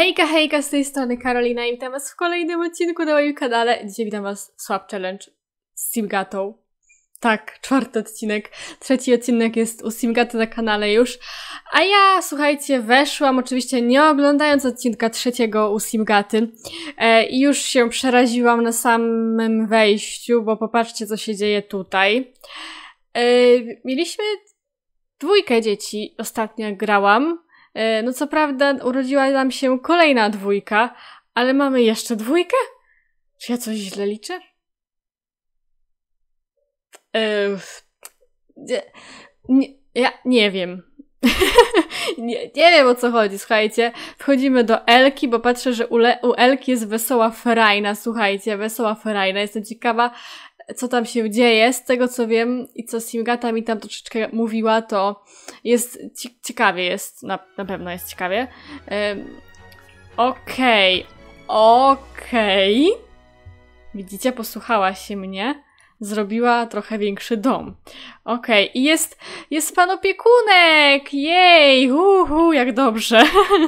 Hejka, hejka, z tej strony Karolina i witam Was w kolejnym odcinku na moim kanale. Dzisiaj witam Was w Swap Challenge z Simgatą. Tak, czwarty odcinek. Trzeci odcinek jest u Simgaty na kanale już. A ja, słuchajcie, weszłam oczywiście nie oglądając odcinka trzeciego u Simgaty. E, I już się przeraziłam na samym wejściu, bo popatrzcie, co się dzieje tutaj. E, mieliśmy dwójkę dzieci ostatnio grałam. E, no co prawda urodziła nam się kolejna dwójka, ale mamy jeszcze dwójkę? Czy ja coś źle liczę? E, nie, nie, ja nie wiem. nie, nie, wiem o co chodzi, słuchajcie. Wchodzimy do Elki, bo patrzę, że u, Le- u Elki jest wesoła frajna, słuchajcie, wesoła frajna. Jestem ciekawa, co tam się dzieje. Z tego co wiem i co Simgata mi tam troszeczkę mówiła, to jest ciekawie, jest na, na pewno jest ciekawie. Okej, okej. Okay. Widzicie, posłuchała się mnie. Zrobiła trochę większy dom. Okej, okay. i jest, jest pan opiekunek! Jej, uhu, jak dobrze.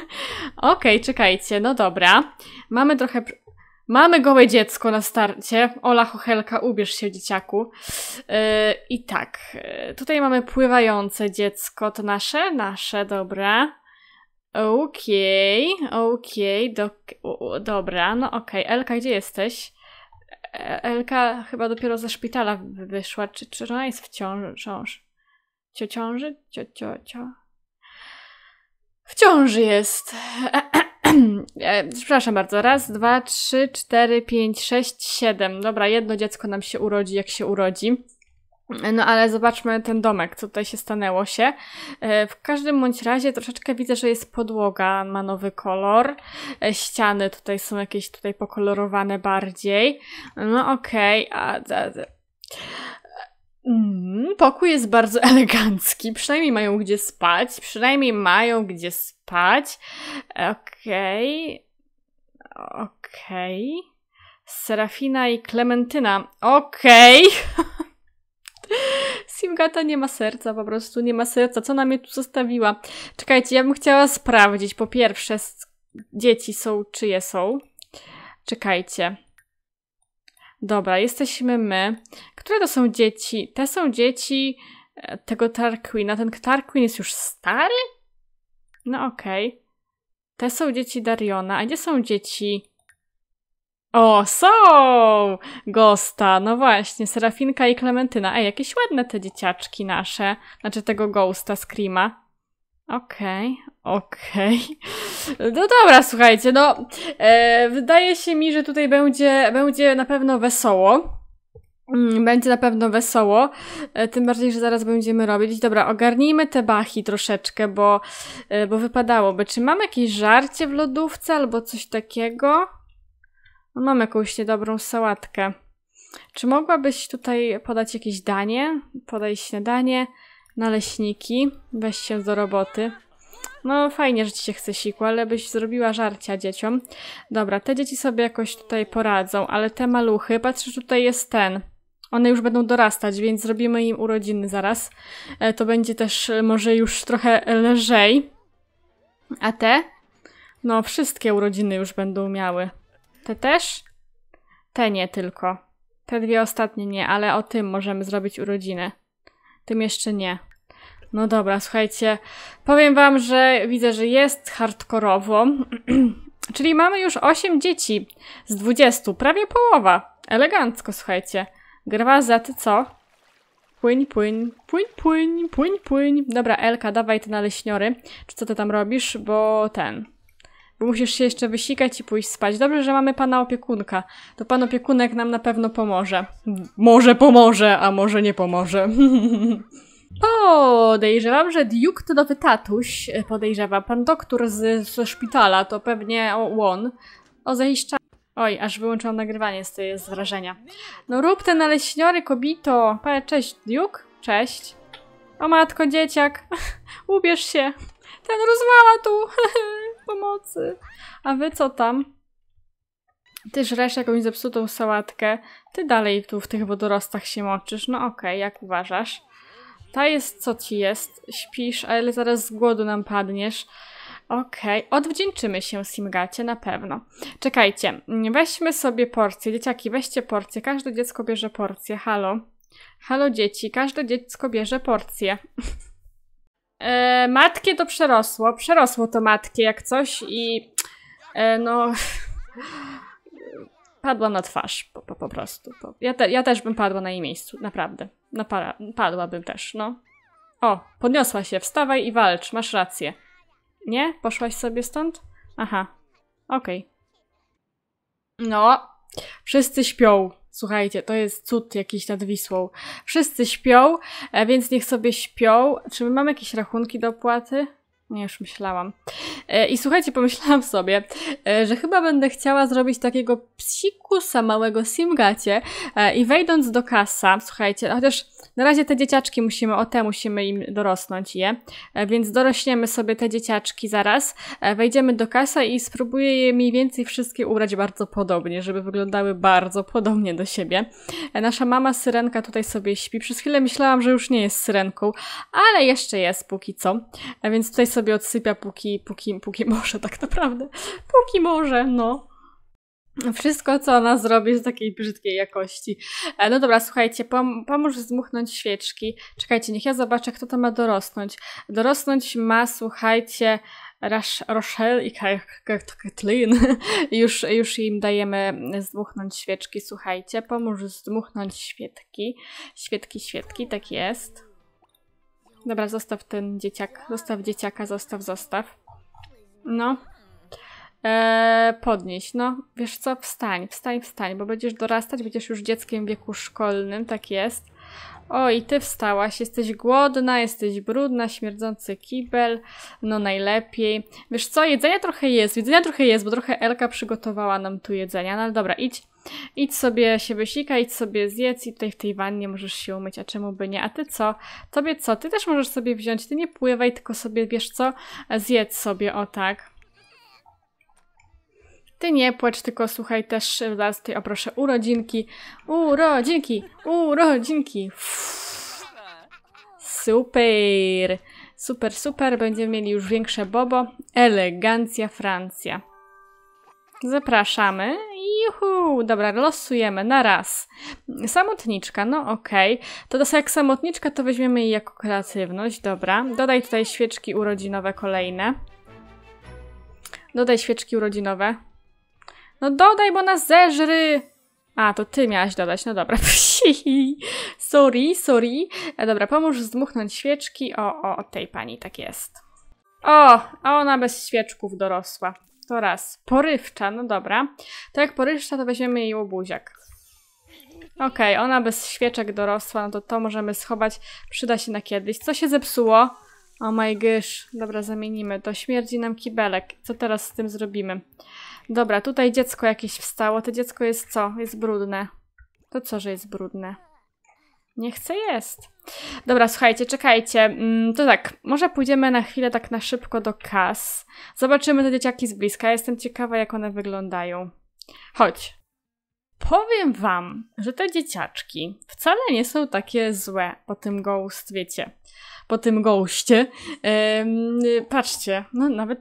Okej, czekajcie, no dobra. Mamy trochę Mamy gołe dziecko na starcie. Ola Chochelka, ubierz się dzieciaku. E, I tak, e, tutaj mamy pływające dziecko. To nasze? Nasze, dobra. Okej, okay, okej, okay, do, dobra, no okej. Okay. Elka, gdzie jesteś? E, Elka chyba dopiero ze szpitala wyszła. Czy, czy ona jest w ciąży? Ciąż? Cio ciąży? Cio, cio, cio. W ciąży jest. E, przepraszam bardzo. Raz, dwa, trzy, cztery, pięć, sześć, siedem. Dobra, jedno dziecko nam się urodzi, jak się urodzi. No ale zobaczmy ten domek, co tutaj się stanęło się. E, w każdym bądź razie troszeczkę widzę, że jest podłoga, ma nowy kolor. E, ściany tutaj są jakieś tutaj pokolorowane bardziej. No okej, okay. a... Mm, pokój jest bardzo elegancki. Przynajmniej mają gdzie spać. Przynajmniej mają gdzie spać. Okej. Okay. Okej. Okay. Serafina i Klementyna. Okej. Okay. Simgata nie ma serca, po prostu nie ma serca. Co nam je tu zostawiła? Czekajcie, ja bym chciała sprawdzić. Po pierwsze, dzieci są czyje są. Czekajcie. Dobra, jesteśmy my. Które to są dzieci? Te są dzieci e, tego Tarquina. Ten Tarquin jest już stary? No okej. Okay. Te są dzieci Dariona. A gdzie są dzieci? O, są! Gosta, no właśnie, Serafinka i Klementyna. Ej, jakieś ładne te dzieciaczki nasze. Znaczy tego Ghosta, Screama. Okej, okay, okej. Okay. No dobra, słuchajcie, no e, wydaje się mi, że tutaj będzie, będzie na pewno wesoło. Mm, będzie na pewno wesoło, e, tym bardziej, że zaraz będziemy robić. Dobra, ogarnijmy te bachi troszeczkę, bo, e, bo wypadałoby. Czy mam jakieś żarcie w lodówce albo coś takiego? No, mam jakąś niedobrą sałatkę. Czy mogłabyś tutaj podać jakieś danie? Podaj śniadanie naleśniki. Weź się do roboty. No fajnie, że ci się chce siku, ale byś zrobiła żarcia dzieciom. Dobra, te dzieci sobie jakoś tutaj poradzą, ale te maluchy, patrzę, tutaj jest ten. One już będą dorastać, więc zrobimy im urodziny zaraz. E, to będzie też e, może już trochę e, lżej. A te? No, wszystkie urodziny już będą miały. Te też? Te nie tylko. Te dwie ostatnie nie, ale o tym możemy zrobić urodzinę tym jeszcze nie. No dobra, słuchajcie, powiem wam, że widzę, że jest hardkorowo. Czyli mamy już 8 dzieci z 20, prawie połowa. Elegancko, słuchajcie. za ty co? Płyń, płyń, płyń, płyń, płyń, płyń. Dobra, Elka, dawaj te naleśniory. Czy co ty tam robisz? Bo ten bo musisz się jeszcze wysikać i pójść spać. Dobrze, że mamy pana opiekunka. To pan opiekunek nam na pewno pomoże. Może pomoże, a może nie pomoże. Podejrzewam, że Duke to nowy tatuś, e, podejrzewa. Pan doktor z, szpitala to pewnie on. O, zaiszcza... Oj, aż wyłączyłam nagrywanie z, tej, z wrażenia. No rób te naleśniory, kobito. cześć, Duke. Cześć. O matko, dzieciak. Ubierz się. Ten rozwala tu. pomocy. A wy co tam? Ty żresz jakąś zepsutą sałatkę, ty dalej tu w tych wodorostach się moczysz. No okej, okay, jak uważasz? Ta jest co ci jest, śpisz, ale zaraz z głodu nam padniesz. Okej, okay. odwdzięczymy się Simgacie na pewno. Czekajcie, weźmy sobie porcję. Dzieciaki, weźcie porcję. Każde dziecko bierze porcję. Halo. Halo dzieci, każde dziecko bierze porcję. E, matkę to przerosło. Przerosło to matkie jak coś i e, no... Padła na twarz po, po, po prostu. Po. Ja, te, ja, też bym padła na jej miejscu, naprawdę. Napara, no, padłabym też, no. O, podniosła się, wstawaj i walcz, masz rację. Nie? Poszłaś sobie stąd? Aha, okej. Okay. No, wszyscy śpią. Słuchajcie, to jest cud jakiś nad Wisłą. Wszyscy śpią, e, więc niech sobie śpią. Czy my mamy jakieś rachunki do opłaty? Nie, już myślałam. E, I słuchajcie, pomyślałam sobie, e, że chyba będę chciała zrobić takiego psikusa małego simgacie i wejdąc do kasa, słuchajcie, chociaż na razie te dzieciaczki musimy, o te musimy im dorosnąć je, e, więc dorośniemy sobie te dzieciaczki zaraz, e, wejdziemy do kasa i spróbuję je mniej więcej wszystkie ubrać bardzo podobnie, żeby wyglądały bardzo podobnie do siebie. E, nasza mama syrenka tutaj sobie śpi, przez chwilę myślałam, że już nie jest syrenką, ale jeszcze jest póki co, więc tutaj sobie odsypia póki, póki, póki może tak naprawdę, póki może, no. Wszystko, co ona zrobi, jest takiej brzydkiej jakości. E, no dobra, słuchajcie, pom pomóż zmuchnąć świeczki. Czekajcie, niech ja zobaczę, kto to ma dorosnąć. Dorosnąć ma, słuchajcie, Rash, Rochelle i Kathleen. Już, już im dajemy zdmuchnąć świeczki. Słuchajcie, pomóż zdmuchnąć świetki, świetki, świetki, tak jest. Dobra, zostaw ten dzieciak. Zostaw dzieciaka, zostaw, zostaw. No, Eee, podnieść. No, wiesz co, wstań, wstań, wstań, bo będziesz dorastać, będziesz już dzieckiem w wieku szkolnym, tak jest. O, i ty wstałaś, jesteś głodna, jesteś brudna, śmierdzący kibel, no najlepiej. Wiesz co, jedzenia trochę jest, jedzenia trochę jest, bo trochę Elka przygotowała nam tu jedzenia, no ale dobra, idź. Idź sobie się wysika, idź sobie zjedz i tutaj w tej wannie możesz się umyć, a czemu by nie? A ty co? Tobie co? Ty też możesz sobie wziąć, ty nie pływaj, tylko sobie, wiesz co, zjedz sobie, o tak. Ty nie płacz, tylko słuchaj też raz tutaj oproszę urodzinki. Urodzinki! Urodzinki! Super! Super, super. Będziemy mieli już większe bobo. Elegancja Francja. Zapraszamy. Juhu! Dobra, losujemy na raz. Samotniczka, no okej. Okay. To teraz jak samotniczka, to weźmiemy jej jako kreatywność. Dobra. Dodaj tutaj świeczki urodzinowe kolejne. Dodaj świeczki urodzinowe. No dodaj, bo nas zeżry! A, to ty miałaś dodać, no dobra. sorry, sorry. E, dobra, pomóż zdmuchnąć świeczki. O, o, od tej pani, tak jest. O, a ona bez świeczków dorosła. To raz. Porywcza, no dobra. To jak porywcza, to weźmiemy jej łobuziak. Okej, okay, ona bez świeczek dorosła, no to to możemy schować. Przyda się na kiedyś. Co się zepsuło? O oh my gosh. Dobra, zamienimy to. Śmierdzi nam kibelek. Co teraz z tym zrobimy? Dobra, tutaj dziecko jakieś wstało. To dziecko jest co? Jest brudne. To co, że jest brudne? Nie chcę jest. Dobra, słuchajcie, czekajcie. Mm, to tak, może pójdziemy na chwilę tak na szybko do kas. Zobaczymy te dzieciaki z bliska. Jestem ciekawa, jak one wyglądają. Chodź. Powiem wam, że te dzieciaczki wcale nie są takie złe po tym ghost, wiecie po tym goście. Patrzcie, no nawet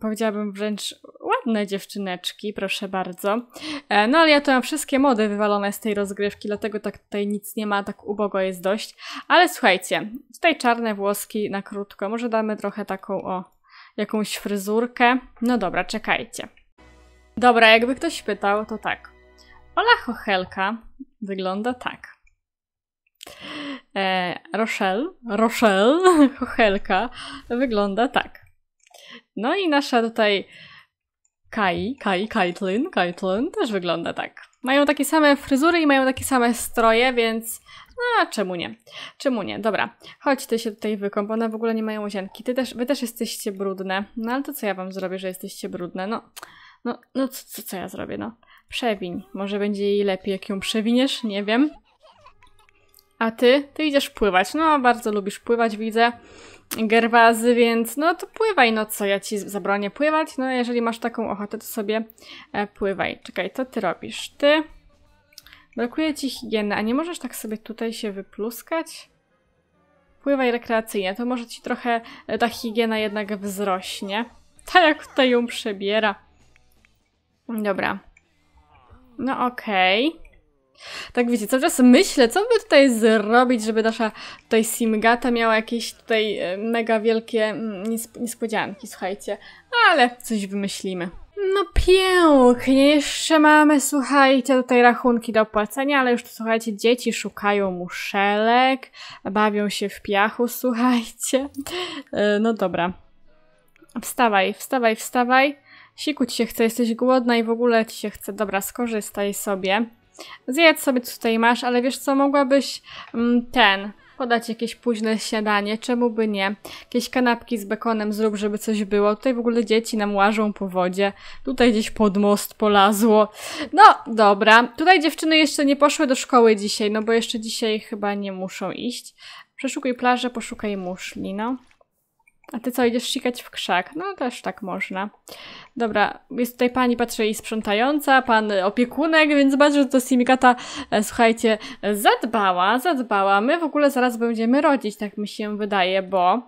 powiedziałabym wręcz ładne dziewczyneczki, proszę bardzo. E, no ale ja to mam wszystkie mody wywalone z tej rozgrywki, dlatego tak tutaj nic nie ma, tak ubogo jest dość. Ale słuchajcie, tutaj czarne włoski na krótko, może damy trochę taką o jakąś fryzurkę. No dobra, czekajcie. Dobra, jakby ktoś pytał, to tak. Ola Chochelka wygląda tak e, Rochelle, Rochelle, kochelka, wygląda tak. No i nasza tutaj Kai, Kai, Kaitlin, Kaitlin też wygląda tak. Mają takie same fryzury i mają takie same stroje, więc no, a czemu nie? Czemu nie? Dobra, chodź ty się tutaj wykąp, one w ogóle nie mają łazienki. Ty też, wy też jesteście brudne. No ale to co ja wam zrobię, że jesteście brudne? No, no, no co, co, co ja zrobię, no? Przewiń. Może będzie jej lepiej, jak ją przewiniesz, nie wiem. A ty? Ty idziesz pływać. No, bardzo lubisz pływać, widzę. Gerwazy, więc no to pływaj, no co, ja ci zabronię pływać. No, jeżeli masz taką ochotę, to sobie e, pływaj. Czekaj, co ty robisz. Ty. Brakuje ci higieny, a nie możesz tak sobie tutaj się wypluskać? Pływaj rekreacyjnie, to może ci trochę e, ta higiena jednak wzrośnie. Tak jak tutaj ją przebiera. Dobra. No okej. Okay. Tak wiecie, cały czas myślę, co by tutaj zrobić, żeby nasza tutaj Simgata miała jakieś tutaj e, mega wielkie mm, niespodzianki, słuchajcie. Ale coś wymyślimy. No pięknie, jeszcze mamy, słuchajcie, tutaj rachunki do opłacenia, ale już tu, słuchajcie, dzieci szukają muszelek, bawią się w piachu, słuchajcie. E, no dobra. Wstawaj, wstawaj, wstawaj. Sikuć się chce, jesteś głodna i w ogóle ci się chce. Dobra, skorzystaj sobie. Zjedz sobie, co tutaj masz, ale wiesz co, mogłabyś mm, ten, podać jakieś późne śniadanie, czemu by nie? Jakieś kanapki z bekonem zrób, żeby coś było. Tutaj w ogóle dzieci nam łażą po wodzie. Tutaj gdzieś pod most polazło. No, dobra. Tutaj dziewczyny jeszcze nie poszły do szkoły dzisiaj, no bo jeszcze dzisiaj chyba nie muszą iść. Przeszukuj plażę, poszukaj muszli, no. A ty co, idziesz sikać w krzak? No też tak można. Dobra, jest tutaj pani, patrzę, i sprzątająca, pan opiekunek, więc bardzo że to Simikata, e, słuchajcie, zadbała, zadbała. My w ogóle zaraz będziemy rodzić, tak mi się wydaje, bo...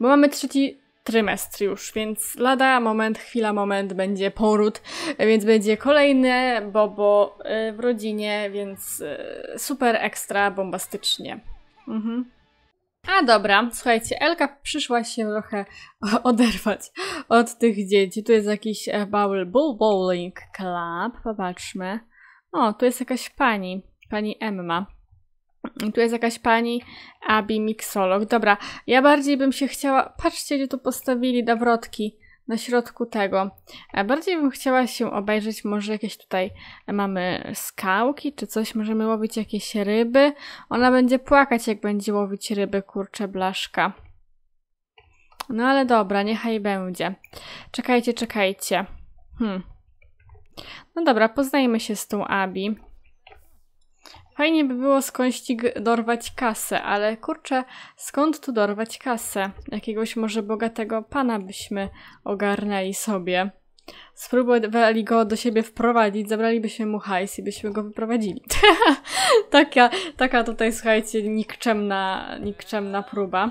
Bo mamy trzeci trymestr już, więc lada moment, chwila, moment, będzie poród, więc będzie kolejne bobo e, w rodzinie, więc e, super ekstra bombastycznie. Mhm. A dobra, słuchajcie, Elka przyszła się trochę oderwać od tych dzieci. Tu jest jakiś e, Bowl Bowling Club, popatrzmy. O, tu jest jakaś pani, pani Emma. tu jest jakaś pani Abi Mixolog. Dobra, ja bardziej bym się chciała... Patrzcie, gdzie tu postawili dawrotki na środku tego. E, bardziej bym chciała się obejrzeć, może jakieś tutaj e, mamy skałki czy coś, możemy łowić jakieś ryby. Ona będzie płakać, jak będzie łowić ryby, kurcze blaszka. No ale dobra, niechaj będzie. Czekajcie, czekajcie. Hmm. No dobra, poznajmy się z tą Abi. Fajnie by było skądś dorwać kasę, ale kurczę, skąd tu dorwać kasę? Jakiegoś może bogatego pana byśmy ogarnęli sobie. Spróbowali go do siebie wprowadzić, zabralibyśmy mu hajs i byśmy go wyprowadzili. taka, taka tutaj, słuchajcie, nikczemna, nikczemna próba.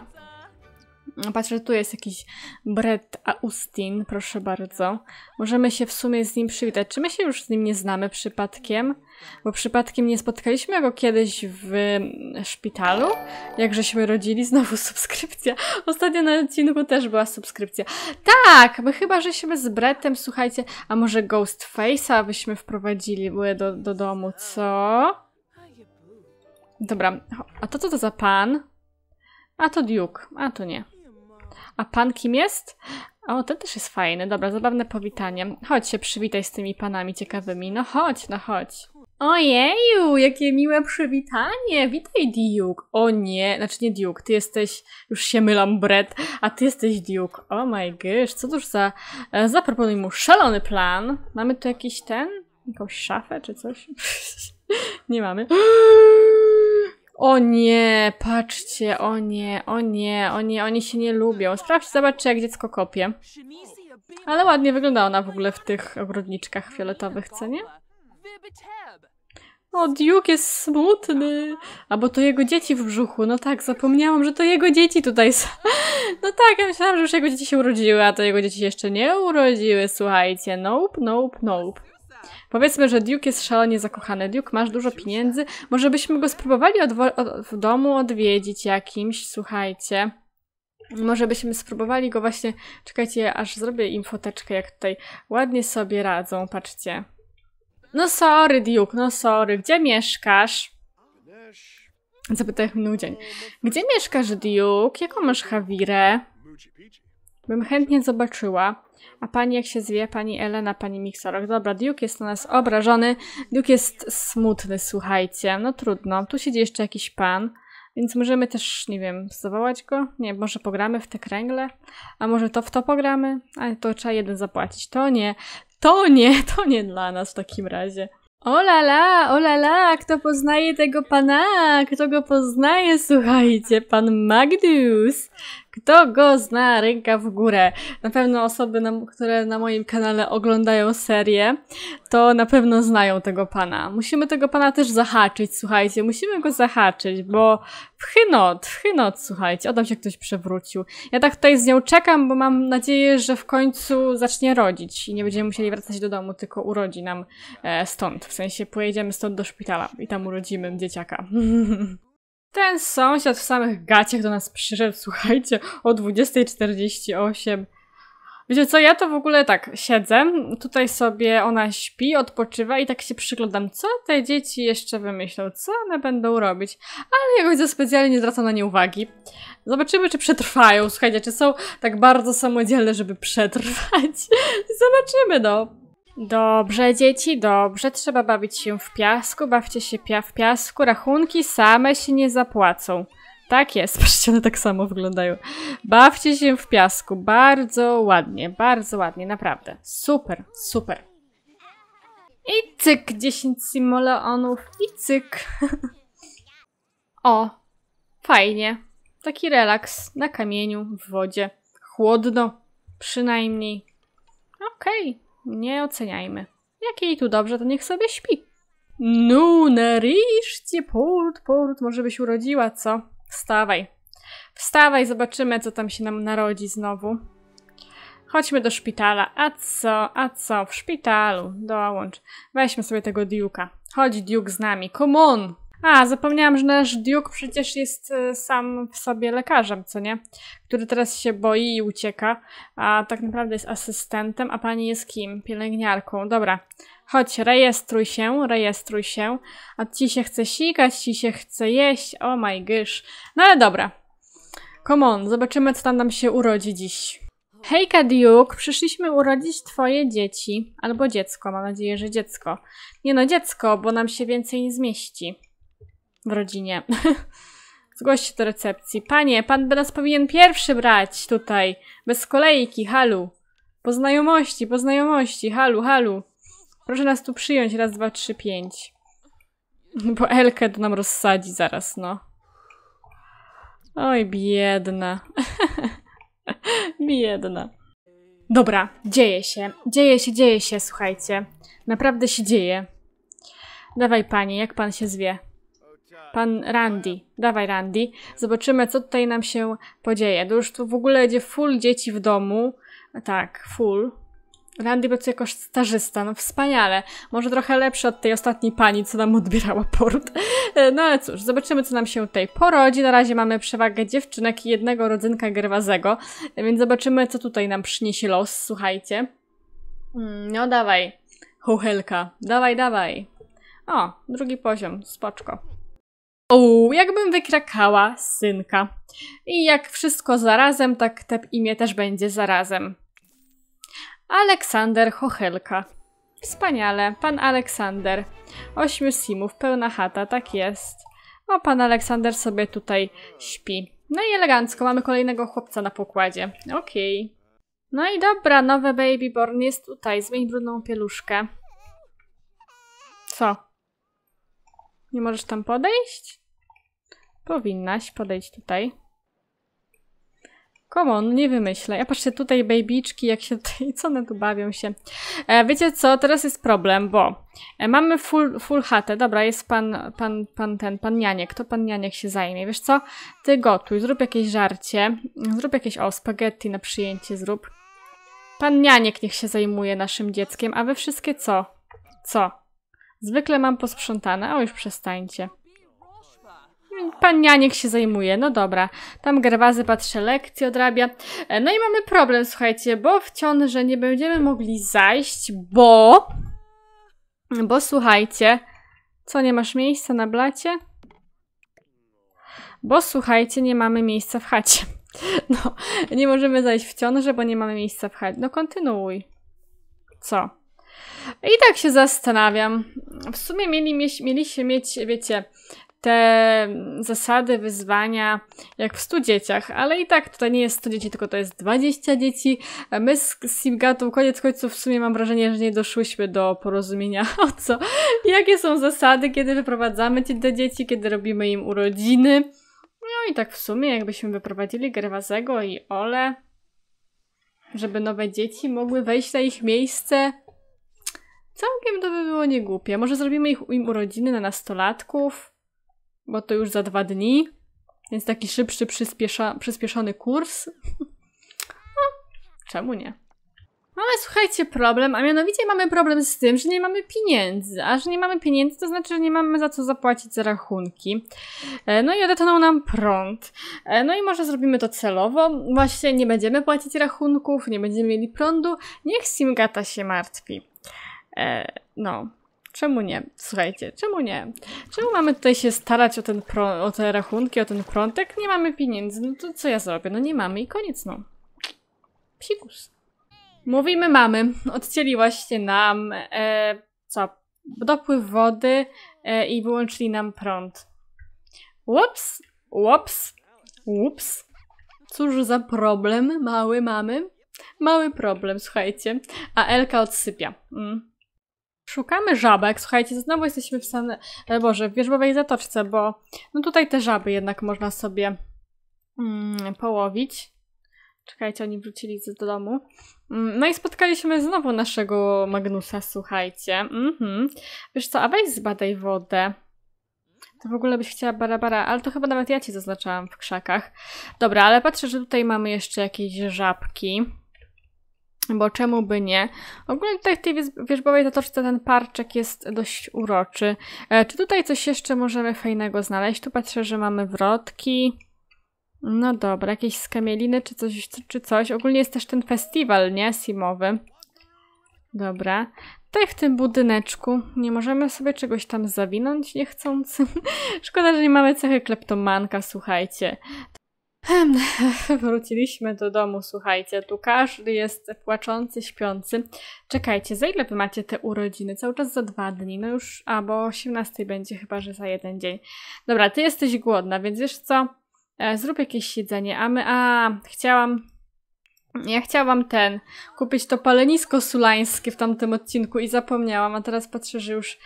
Patrzę, tu jest jakiś Brett Austin, proszę bardzo. Możemy się w sumie z nim przywitać. Czy my się już z nim nie znamy przypadkiem? Bo przypadkiem nie spotkaliśmy go kiedyś w mm, szpitalu, jak żeśmy rodzili. Znowu subskrypcja. Ostatnio na odcinku też była subskrypcja. Tak, my chyba żeśmy z Brettem, słuchajcie, a może Ghostface'a byśmy wprowadzili do, do domu, co? Dobra, a to co to za pan? A to Duke, a to nie. A pan kim jest? O, ten też jest fajny. Dobra, zabawne powitanie. Chodź się przywitaj z tymi panami ciekawymi. No chodź, no chodź. Ojeju, jakie miłe przywitanie! Witaj, Duke! O nie, znaczy nie Duke, ty jesteś, już się mylam, Brett, a ty jesteś Duke. Oh my gosh, co to za, e, zaproponuj mu szalony plan. Mamy tu jakiś ten, jakąś szafę czy coś? nie mamy. o nie, patrzcie, o nie, o nie, o nie, oni się nie lubią. Sprawdź, zobacz, czy jak dziecko kopie. Ale ładnie wygląda ona w ogóle w tych ogrodniczkach fioletowych, co nie? O, Duke jest smutny. A bo to jego dzieci w brzuchu. No tak, zapomniałam, że to jego dzieci tutaj są. No tak, ja myślałam, że już jego dzieci się urodziły, a to jego dzieci się jeszcze nie urodziły. Słuchajcie, nope, nope, nope. Powiedzmy, że Duke jest szalenie zakochany. Duke, masz dużo pieniędzy. Może byśmy go spróbowali od, w domu odwiedzić jakimś, słuchajcie. Może byśmy spróbowali go właśnie. Czekajcie, aż zrobię im foteczkę, jak tutaj ładnie sobie radzą, patrzcie. No sorry, Duke, no sorry, gdzie mieszkasz? Zapytaj w dzień. Gdzie mieszkasz, Duke? Jaką masz Hawirę? Bym chętnie zobaczyła. A pani jak się zwie? Pani Elena, pani Miksorok. Dobra, Duke jest na nas obrażony. Duke jest smutny, słuchajcie. No trudno. Tu siedzi jeszcze jakiś pan. Więc możemy też, nie wiem, zawołać go? Nie, może pogramy w te kręgle? A może to w to pogramy? Ale to trzeba jeden zapłacić. To nie, to nie, to nie dla nas w takim razie. Olala, olala, kto poznaje tego pana? Kto go poznaje, słuchajcie? Pan Magdus. Kto go zna, ręka w górę. Na pewno osoby, na, które na moim kanale oglądają serię, to na pewno znają tego pana. Musimy tego pana też zahaczyć, słuchajcie, musimy go zahaczyć, bo Pchynot, Pchynot, słuchajcie, odam się ktoś przewrócił. Ja tak tutaj z nią czekam, bo mam nadzieję, że w końcu zacznie rodzić i nie będziemy musieli wracać do domu, tylko urodzi nam e, stąd. W sensie pojedziemy stąd do szpitala i tam urodzimy dzieciaka. Ten sąsiad w samych gaciach do nas przyszedł, słuchajcie, o 20.48. Wiecie co, ja to w ogóle tak siedzę, tutaj sobie ona śpi, odpoczywa i tak się przyglądam, co te dzieci jeszcze wymyślą, co one będą robić, ale jakoś za specjalnie nie zwracam na nie uwagi. Zobaczymy, czy przetrwają, słuchajcie, czy są tak bardzo samodzielne, żeby przetrwać. Zobaczymy, no. Dobrze, dzieci, dobrze. Trzeba bawić się w piasku. Bawcie się pia w piasku. Rachunki same się nie zapłacą. Tak jest, patrzcie, one tak samo wyglądają. Bawcie się w piasku. Bardzo ładnie, bardzo ładnie, naprawdę. Super, super. I cyk, 10 simoleonów i cyk. o, fajnie. Taki relaks na kamieniu, w wodzie. Chłodno, przynajmniej. Okej, okay. Nie oceniajmy. Jak jej tu dobrze, to niech sobie śpi. Nune, riszcie, poród, poród, może byś urodziła, co? Wstawaj. Wstawaj, zobaczymy, co tam się nam narodzi znowu. Chodźmy do szpitala. A co, a co, w szpitalu. Dołącz. Weźmy sobie tego Duke'a. Chodź Duke z nami. Come on! A, zapomniałam, że nasz Duke przecież jest e, sam w sobie lekarzem, co nie? Który teraz się boi i ucieka, a tak naprawdę jest asystentem, a pani jest kim? Pielęgniarką. Dobra, chodź, rejestruj się, rejestruj się. A ci się chce sikać, ci się chce jeść, oh my gosh. No ale dobra. Come on, zobaczymy, co tam nam się urodzi dziś. Hejka Duke, przyszliśmy urodzić twoje dzieci. Albo dziecko, mam nadzieję, że dziecko. Nie no, dziecko, bo nam się więcej nie zmieści w rodzinie. Zgłoś się do recepcji. Panie, pan by nas powinien pierwszy brać tutaj. Bez kolejki, halu. Po znajomości, po znajomości, halu, halu. Proszę nas tu przyjąć, raz, dwa, trzy, pięć. Bo Elkę to nam rozsadzi zaraz, no. Oj, biedna. biedna. Dobra, dzieje się. Dzieje się, dzieje się, słuchajcie. Naprawdę się dzieje. Dawaj, panie, jak pan się zwie? pan Randy. Dawaj, Randy. Zobaczymy, co tutaj nam się podzieje. To już tu w ogóle będzie full dzieci w domu. Tak, full. Randy pracuje jako stażysta, no wspaniale. Może trochę lepszy od tej ostatniej pani, co nam odbierała poród. E, no ale cóż, zobaczymy, co nam się tutaj porodzi. Na razie mamy przewagę dziewczynek i jednego rodzynka gerwazego, e, więc zobaczymy, co tutaj nam przyniesie los, słuchajcie. Mm, no dawaj, chuchelka, dawaj, dawaj. O, drugi poziom, spoczko. O, jakbym wykrakała synka. I jak wszystko zarazem, tak te imię też będzie zarazem. Aleksander Chochelka. Wspaniale, pan Aleksander. Ośmiu simów, pełna chata, tak jest. O, pan Aleksander sobie tutaj śpi. No i elegancko, mamy kolejnego chłopca na pokładzie. Okej. Okay. No i dobra, nowe Babyborn jest tutaj. Zmień brudną pieluszkę. Co? Nie możesz tam podejść? Powinnaś podejść tutaj. Come on, nie wymyślę. Ja patrzę tutaj, babyczki, jak się tutaj, co one tu bawią się. E, wiecie co, teraz jest problem, bo e, mamy full, full chatę. Dobra, jest pan, pan, pan ten, pan Janiek. To pan Janiek się zajmie. Wiesz co, ty gotuj, zrób jakieś żarcie. Zrób jakieś, o, spaghetti na przyjęcie zrób. Pan Janiek niech się zajmuje naszym dzieckiem, a wy wszystkie co? Co? Zwykle mam posprzątane, a już przestańcie. Pan Janiek się zajmuje, no dobra. Tam Gerwazy patrzę, lekcje odrabia. E, no i mamy problem, słuchajcie, bo w ciąży nie będziemy mogli zajść, bo... Bo słuchajcie... Co, nie masz miejsca na blacie? Bo słuchajcie, nie mamy miejsca w chacie. No, nie możemy zajść w ciążę, bo nie mamy miejsca w chacie. No kontynuuj. Co? I tak się zastanawiam. W sumie mieli, mieliście mieć, wiecie, te zasady, wyzwania jak w 100 dzieciach, ale i tak tutaj nie jest 100 dzieci, tylko to jest 20 dzieci. My z Simgatą koniec końców w sumie mam wrażenie, że nie doszłyśmy do porozumienia o co, jakie są zasady, kiedy wyprowadzamy te dzieci, kiedy robimy im urodziny. No i tak w sumie jakbyśmy wyprowadzili Gerwazego i Ole, żeby nowe dzieci mogły wejść na ich miejsce, Całkiem to by było niegłupie. Może zrobimy ich im urodziny na nastolatków bo to już za dwa dni, więc taki szybszy, przyspiesza, przyspieszony kurs. No, czemu nie? Mamy, słuchajcie, problem, a mianowicie mamy problem z tym, że nie mamy pieniędzy. A że nie mamy pieniędzy, to znaczy, że nie mamy za co zapłacić za rachunki. E, no i odetnął nam prąd. E, no i może zrobimy to celowo. Właśnie nie będziemy płacić rachunków, nie będziemy mieli prądu. Niech Simgata się martwi. E, no, Czemu nie? Słuchajcie, czemu nie? Czemu mamy tutaj się starać o, ten pro, o te rachunki, o ten prątek? Nie mamy pieniędzy, no to co ja zrobię? No nie mamy i koniec, no. Psikus. Mówimy mamy, odcięliłaście nam, e, co, dopływ wody e, i wyłączyli nam prąd. Łops, łops, łops. Cóż za problem, mały mamy? Mały problem, słuchajcie. A Elka odsypia. Mm. Szukamy żabek. Słuchajcie, znowu jesteśmy w San... E, Boże, w Wierzbowej Zatoczce, bo no tutaj te żaby jednak można sobie mm, połowić. Czekajcie, oni wrócili do domu. Mm, no i spotkaliśmy znowu naszego Magnusa, słuchajcie. Mhm. Wiesz co, a weź zbadaj wodę. To w ogóle byś chciała barabara, ale to chyba nawet ja ci zaznaczałam w krzakach. Dobra, ale patrzę, że tutaj mamy jeszcze jakieś żabki bo czemu by nie? Ogólnie tutaj w tej wierzbowej zatoczce ten parczek jest dość uroczy. E, czy tutaj coś jeszcze możemy fajnego znaleźć? Tu patrzę, że mamy wrotki. No dobra, jakieś skamieliny czy coś, czy coś. Ogólnie jest też ten festiwal, nie? Simowy. Dobra. Tutaj w tym budyneczku nie możemy sobie czegoś tam zawinąć niechcący. Szkoda, że nie mamy cechy kleptomanka, słuchajcie. Wróciliśmy do domu, słuchajcie, tu każdy jest płaczący, śpiący. Czekajcie, za ile wy macie te urodziny? Cały czas za dwa dni, no już, albo bo 18 będzie chyba, że za jeden dzień. Dobra, ty jesteś głodna, więc wiesz co? E, zrób jakieś siedzenie, a my, a chciałam, ja chciałam ten, kupić to palenisko sulańskie w tamtym odcinku i zapomniałam, a teraz patrzę, że już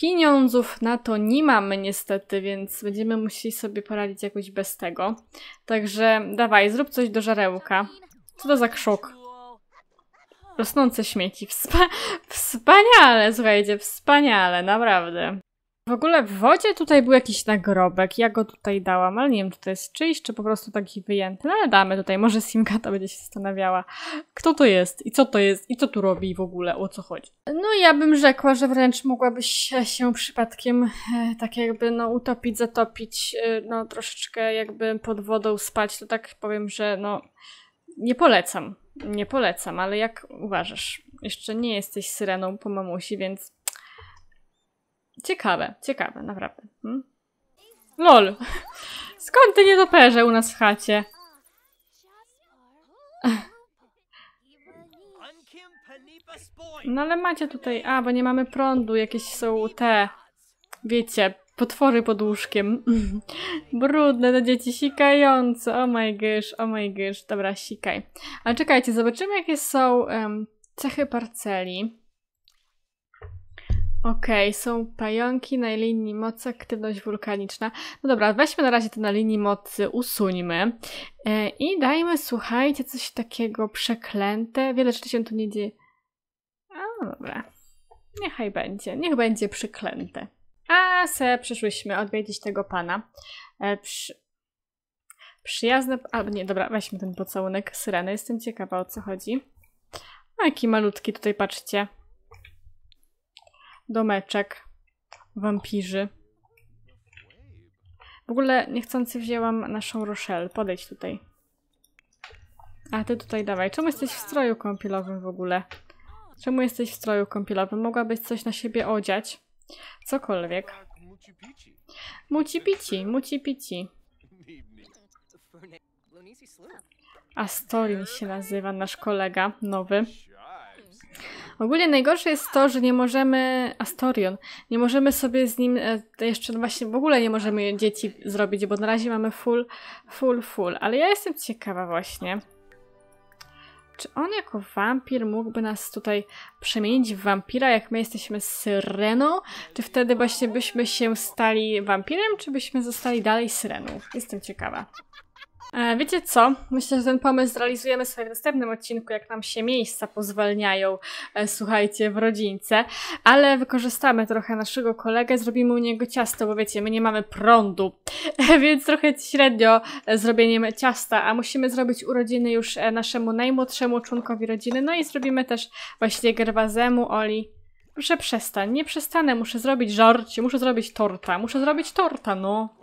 Pieniądzów na to nie mamy niestety, więc będziemy musieli sobie poradzić jakoś bez tego. Także dawaj, zrób coś do żarełka. Co to za krzyk? Rosnące śmieci. Wspa wspaniale, słuchajcie, wspaniale, naprawdę. W ogóle w wodzie tutaj był jakiś nagrobek. Ja go tutaj dałam, ale nie wiem, czy to jest czyjś, czy po prostu taki wyjęty. No ale damy tutaj, może Simgata będzie się zastanawiała, kto to jest i co to jest i co tu robi w ogóle, o co chodzi. No ja bym rzekła, że wręcz mogłabyś się przypadkiem e, tak jakby no utopić, zatopić, e, no troszeczkę jakby pod wodą spać, to tak powiem, że no nie polecam. Nie polecam, ale jak uważasz? Jeszcze nie jesteś syreną po mamusi, więc Ciekawe, ciekawe, naprawdę. Hmm? LOL! Skąd ty niedoperze u nas w chacie? No ale macie tutaj... A, bo nie mamy prądu, jakieś są te... Wiecie, potwory pod łóżkiem. Brudne te dzieci, sikające. Oh my gosh, oh my gosh. Dobra, sikaj. Ale czekajcie, zobaczymy jakie są um, cechy parceli. Okej, okay, są pająki na linii mocy, aktywność wulkaniczna. No dobra, weźmy na razie to na linii mocy, usuńmy. E, I dajmy, słuchajcie, coś takiego przeklęte. Wiele rzeczy się tu nie dzieje. A, no dobra. Niechaj będzie, niech będzie przeklęte. A se przyszłyśmy odwiedzić tego pana. E, przy... Przyjazne... A, nie, dobra, weźmy ten pocałunek syreny. Jestem ciekawa, o co chodzi. A jaki malutki tutaj, patrzcie domeczek wampirzy. W ogóle niechcący wzięłam naszą Rochelle. Podejdź tutaj. A ty tutaj dawaj. Czemu jesteś w stroju kąpielowym w ogóle? Czemu jesteś w stroju kąpielowym? Mogłabyś coś na siebie odziać. Cokolwiek. Muci pici, muci pici. Astorin się nazywa nasz kolega nowy. Ogólnie najgorsze jest to, że nie możemy, Astorion, nie możemy sobie z nim e, jeszcze, właśnie w ogóle nie możemy dzieci zrobić, bo na razie mamy full, full, full. Ale ja jestem ciekawa właśnie, czy on jako wampir mógłby nas tutaj przemienić w wampira, jak my jesteśmy syreną? Czy wtedy właśnie byśmy się stali wampirem, czy byśmy zostali dalej syreną? Jestem ciekawa. E, wiecie co? Myślę, że ten pomysł zrealizujemy sobie w następnym odcinku, jak nam się miejsca pozwalniają, e, słuchajcie, w rodzince. Ale wykorzystamy trochę naszego kolegę, zrobimy u niego ciasto, bo wiecie, my nie mamy prądu, więc trochę średnio e, zrobieniem ciasta, a musimy zrobić urodziny już naszemu najmłodszemu członkowi rodziny. No i zrobimy też właśnie Gerwazemu, Oli. Proszę przestań, nie przestanę, muszę zrobić żarcie, muszę zrobić torta, muszę zrobić torta, no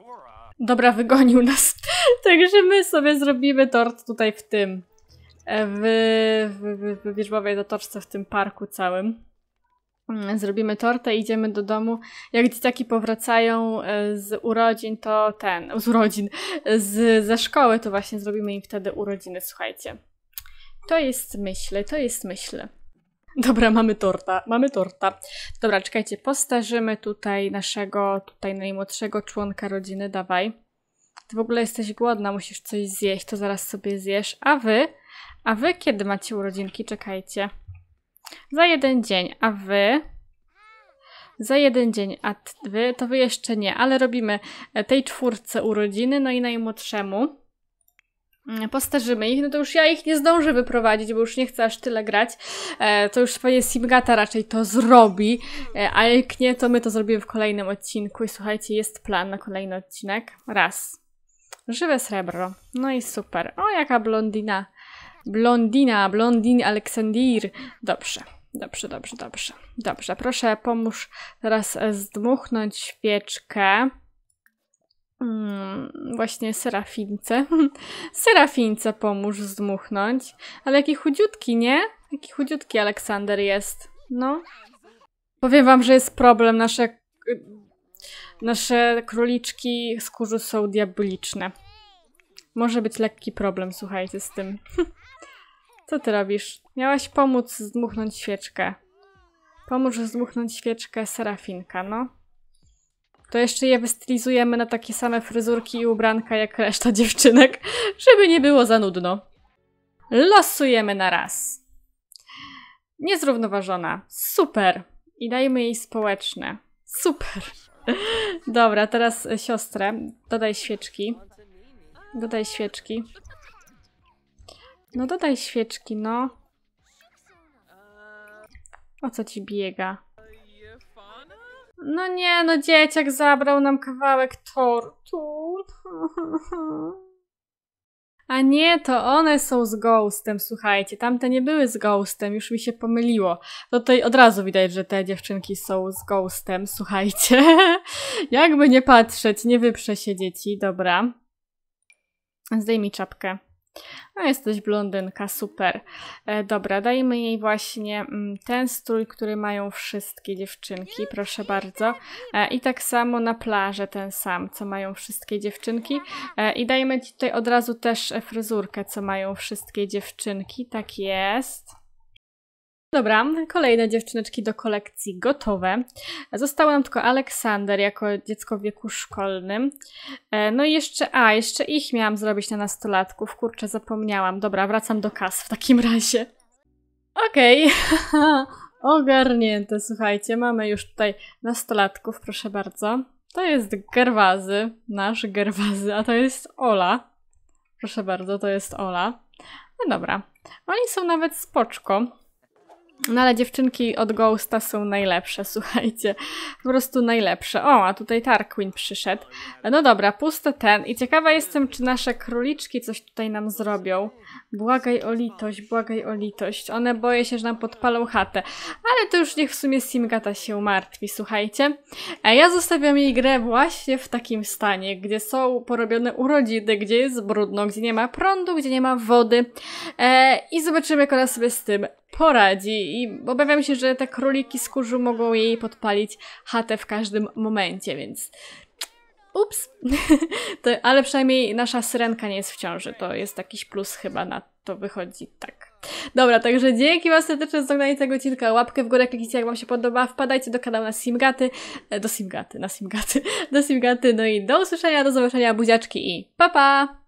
dobra, wygonił nas. Także my sobie zrobimy tort tutaj w tym, e, w, w, w wierzbowej zatoczce, w tym parku całym. Mm, zrobimy tortę, idziemy do domu. Jak dzieciaki powracają e, z urodzin, to ten, z urodzin, z, ze szkoły, to właśnie zrobimy im wtedy urodziny, słuchajcie. To jest myślę, to jest myślę. Dobra, mamy torta, mamy torta. Dobra, czekajcie, postarzymy tutaj naszego, tutaj najmłodszego członka rodziny, dawaj. Ty w ogóle jesteś głodna, musisz coś zjeść, to zaraz sobie zjesz. A wy? A wy kiedy macie urodzinki? Czekajcie. Za jeden dzień, a wy? Za jeden dzień, a wy? To wy jeszcze nie, ale robimy e, tej czwórce urodziny, no i najmłodszemu Mm, postarzymy ich, no to już ja ich nie zdążę wyprowadzić, bo już nie chcę aż tyle grać. E, to już swoje Simgata raczej to zrobi, e, a jak nie, to my to zrobimy w kolejnym odcinku. I słuchajcie, jest plan na kolejny odcinek. Raz. Żywe srebro. No i super. O, jaka blondina. Blondina, blondin Aleksandir. Dobrze. Dobrze, dobrze, dobrze. Dobrze, proszę pomóż teraz zdmuchnąć świeczkę. Mm, właśnie serafince. serafince pomóż zdmuchnąć. Ale jaki chudziutki, nie? Jaki chudziutki Aleksander jest. No. Powiem wam, że jest problem. Nasze, nasze króliczki skórzu są diaboliczne. Może być lekki problem, słuchajcie, z tym. Co ty robisz? Miałaś pomóc zdmuchnąć świeczkę. Pomóż zdmuchnąć świeczkę Serafinka, no to jeszcze je wystylizujemy na takie same fryzurki i ubranka jak reszta dziewczynek, żeby nie było za nudno. Losujemy na raz. Niezrównoważona. Super. I dajmy jej społeczne. Super. Dobra, teraz e, siostrę. Dodaj świeczki. Dodaj świeczki. No dodaj świeczki, no. O co ci biega? No nie, no dzieciak zabrał nam kawałek tortur. A nie, to one są z Ghostem, słuchajcie. Tamte nie były z Ghostem, już mi się pomyliło. No tutaj od razu widać, że te dziewczynki są z Ghostem, słuchajcie. Jakby nie patrzeć, nie wyprze się dzieci, dobra. Zdejmij czapkę. A no, jesteś blondynka, super. E, dobra, dajmy jej właśnie m, mm, ten strój, który mają wszystkie dziewczynki, proszę bardzo. E, I tak samo na plażę ten sam, co mają wszystkie dziewczynki. E, I dajmy ci tutaj od razu też e, fryzurkę, co mają wszystkie dziewczynki, tak jest. Dobra, kolejne dziewczyneczki do kolekcji gotowe. Został nam tylko Aleksander jako dziecko w wieku szkolnym. E, no i jeszcze, a jeszcze ich miałam zrobić na nastolatków. Kurczę, zapomniałam. Dobra, wracam do kas w takim razie. Okej, okay. ogarnięte, słuchajcie. Mamy już tutaj nastolatków, proszę bardzo. To jest Gerwazy, nasz Gerwazy, a to jest Ola. Proszę bardzo, to jest Ola. No dobra. Oni są nawet spoczko. No ale dziewczynki od Ghosta są najlepsze, słuchajcie. Po prostu najlepsze. O, a tutaj Tarquin przyszedł. No dobra, pusty ten. I ciekawa jestem, czy nasze króliczki coś tutaj nam zrobią. Błagaj o litość, błagaj o litość. One boję się, że nam podpalą chatę. Ale to już niech w sumie Simgata się martwi, słuchajcie. A e, ja zostawiam jej grę właśnie w takim stanie, gdzie są porobione urodziny, gdzie jest brudno, gdzie nie ma prądu, gdzie nie ma wody. E, I zobaczymy, jak ona sobie z tym poradzi i obawiam się, że te króliki z kurzu mogą jej podpalić chatę w każdym momencie, więc ups, to, ale przynajmniej nasza syrenka nie jest w ciąży, to jest jakiś plus chyba na to wychodzi, tak. Dobra, także dzięki Wam serdecznie za oglądanie tego odcinka, łapkę w górę kliknijcie jak Wam się podoba, wpadajcie do kanału na Simgaty, e, do Simgaty, na Simgaty, do Simgaty, no i do usłyszenia, do zobaczenia, buziaczki i pa pa!